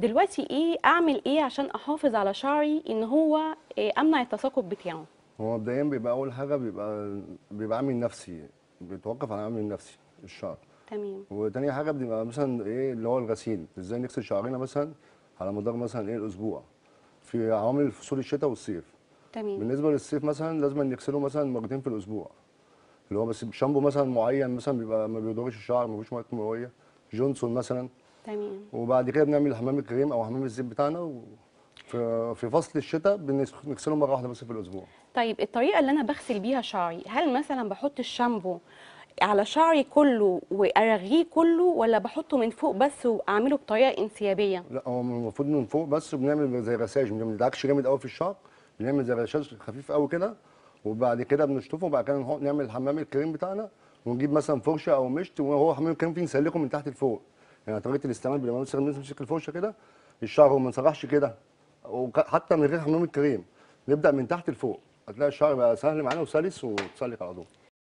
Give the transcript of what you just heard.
دلوقتي ايه اعمل ايه عشان احافظ على شعري ان هو إيه امنع التساقط بتاعه هو مبدئيا بيبقى اول حاجه بيبقى بيبقى عامل نفسي بيتوقف على عامل نفسي الشعر تمام وتاني حاجه بيبقى مثلا ايه اللي هو الغسيل ازاي نغسل شعرنا مثلا على مدار مثلا ايه الاسبوع في عوامل فصول الشتاء والصيف تمام بالنسبه للصيف مثلا لازم نغسله مثلا مرتين في الاسبوع اللي هو بس شامبو مثلا معين مثلا بيبقى ما بيضرش الشعر ما فيهوش مواد كيماويه جونسون مثلا تمام وبعد كده بنعمل حمام الكريم او حمام الزيت بتاعنا و... في فصل الشتاء بنغسله مره واحده بس في الاسبوع طيب الطريقه اللي انا بغسل بيها شعري هل مثلا بحط الشامبو على شعري كله وارغيه كله ولا بحطه من فوق بس واعمله بطريقه انسيابيه لا هو المفروض من فوق بس وبنعمل زي رساج ما بندعكش جامد قوي في الشعر بنعمل زي رساج خفيف قوي كده وبعد كده بنشطفه وبعد كده نعمل حمام الكريم بتاعنا ونجيب مثلا فرشه او مشط وهو حمام الكريم فيه نسلكه من تحت لفوق يعني طريقه الاستعمال بالامام الشيخ الناس بشكل فرشه كده الشعر هو ما انسرحش كده وحتى من غير حمام الكريم نبدا من تحت لفوق هتلاقي الشعر بقى سهل معانا وسلس وتسلق على طول